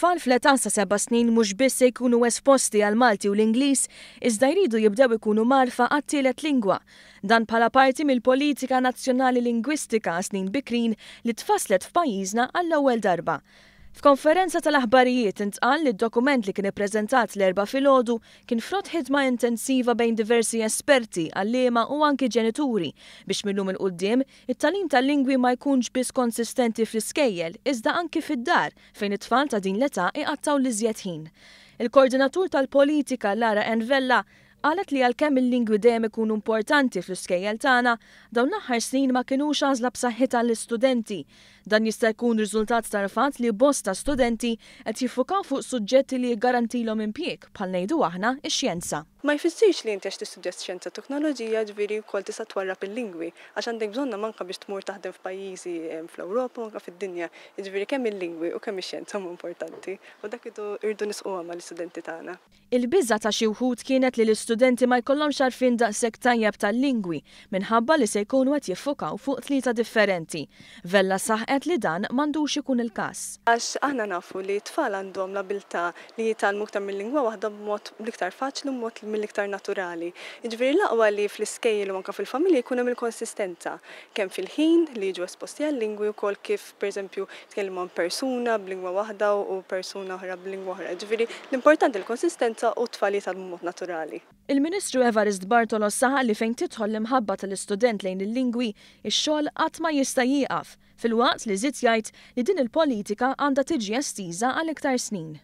it-tfal fl età sa seba snin mhux biss jkunu esposti għal Malti u l-Ingliż, iżda jridu jibdew ikunu marfa għat-tielet lingwa. Dan pala parti mill-politika nazzjonali lingwistika snin bikrin li tfaslet f'pajjiżna għall-ewwel darba. F'konferenza tal-aħbarijiet intqal li d-dokument li kien ippreżentat l-erba filgħodu kien frott ħidma intensiva bejn diversi esperti, għall-liema u anki ġenituri biex minnhom il-qudiem it-talim tal-lingwi ma jkunx biss konsistenti fl-iskejjel iżda anki fid-dar fejn it-tfal ta' din l-età iqattaw l-iżjed ħin. Il-koordinatur tal-politika Lara Envella Qalet li għalkemm il-lingwi dejjem ikunu importanti fl-iskejjel tagħna, dawn l-aħħar snin ma kinux għażla b'saħħitha l-istudenti. Dan jista' jkun riżultat tal li bosta studenti qed jiffukaw fuq suġġetti li jgarantilhom impjieg bħal ngħidu aħna ix-xjenza. Ma jfissirx li inti tistudja xjenza teknoloġija ġviri wkoll tista' twarrab il-lingwi għax għandek bżonna manka biex tmur taħdem f'pajjiżi fl-Ewropa manka fid-dinja. Ġviri kemm il-lingwi u kemm ix-xjenza mu importanti u dak irdu nisquha mal-istudenti tagħna. Il-biża ta' xi wħud kienet li l-istudenti ma jkollhomx għarfien daqshekk tajjeb tal-lingwi minħabba li se jkunu qed jiffokaw fuq tlieta differenti. Vella saħqet li dan m'għandux ikun il-kas. Għax aħna nafu li t-tfal għandhom l-abilta li jitalmu ktar mill-lingwa waħda b'mod l-iktar faċli u mod mill-iktar naturali. Iġveri laqwa li fl-iskejl u anka fil-familja jkun hemm il-konsistenza kemm fil-ħin li jiġu esposti għal-lingwi wkoll kif pereżempju tkellmu persuna b'lingwa waħda u persuna oħra b'lingwa oħra. Iġveri l-importanti l-konsistenza u t-tfali tal-mod naturali. Il-Ministru Evarist Bartolo saħa li fejn titħol l-imħabba tal-istudent lejn il-lingwi ix-xogħol qatt ma jista' jieqaf fil-waqt li żitt jgħid li din il-politika għandha tiġi estiża għal iktar snin.